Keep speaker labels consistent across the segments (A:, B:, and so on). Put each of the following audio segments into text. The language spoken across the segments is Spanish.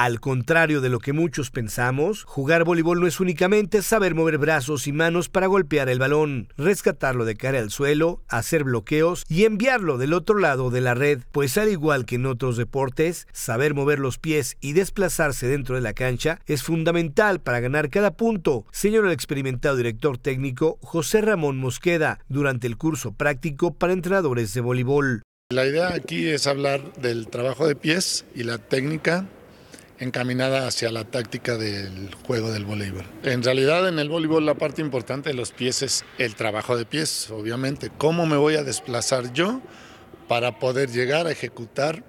A: Al contrario de lo que muchos pensamos, jugar voleibol no es únicamente saber mover brazos y manos para golpear el balón, rescatarlo de cara al suelo, hacer bloqueos y enviarlo del otro lado de la red, pues al igual que en otros deportes, saber mover los pies y desplazarse dentro de la cancha es fundamental para ganar cada punto, señor el experimentado director técnico José Ramón Mosqueda durante el curso práctico para entrenadores de voleibol. La idea aquí es hablar del trabajo de pies y la técnica
B: encaminada hacia la táctica del juego del voleibol. En realidad en el voleibol la parte importante de los pies es el trabajo de pies, obviamente. ¿Cómo me voy a desplazar yo para poder llegar a ejecutar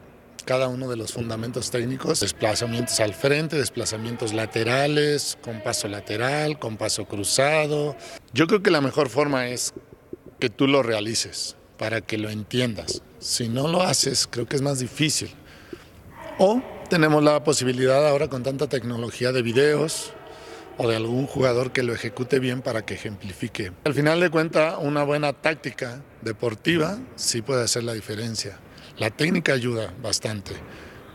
B: cada uno de los fundamentos técnicos? Desplazamientos al frente, desplazamientos laterales, con paso lateral, con paso cruzado. Yo creo que la mejor forma es que tú lo realices, para que lo entiendas. Si no lo haces, creo que es más difícil. O tenemos la posibilidad ahora con tanta tecnología de videos o de algún jugador que lo ejecute bien para que ejemplifique. Al final de cuentas, una buena táctica deportiva sí puede hacer la diferencia. La técnica ayuda bastante,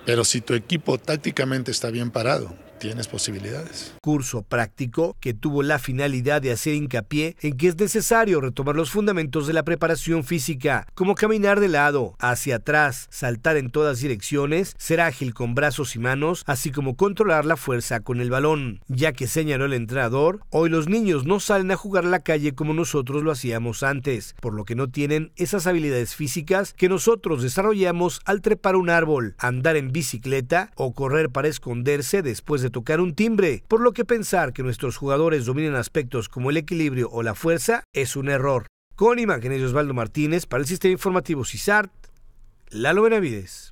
B: pero si tu equipo tácticamente
A: está bien parado, tienes posibilidades. Curso práctico que tuvo la finalidad de hacer hincapié en que es necesario retomar los fundamentos de la preparación física, como caminar de lado, hacia atrás, saltar en todas direcciones, ser ágil con brazos y manos, así como controlar la fuerza con el balón. Ya que señaló el entrenador, hoy los niños no salen a jugar a la calle como nosotros lo hacíamos antes, por lo que no tienen esas habilidades físicas que nosotros desarrollamos al trepar un árbol, andar en bicicleta o correr para esconderse después de de tocar un timbre, por lo que pensar que nuestros jugadores dominen aspectos como el equilibrio o la fuerza es un error. Con imágenes de Osvaldo Martínez para el Sistema Informativo CISART, Lalo Benavides.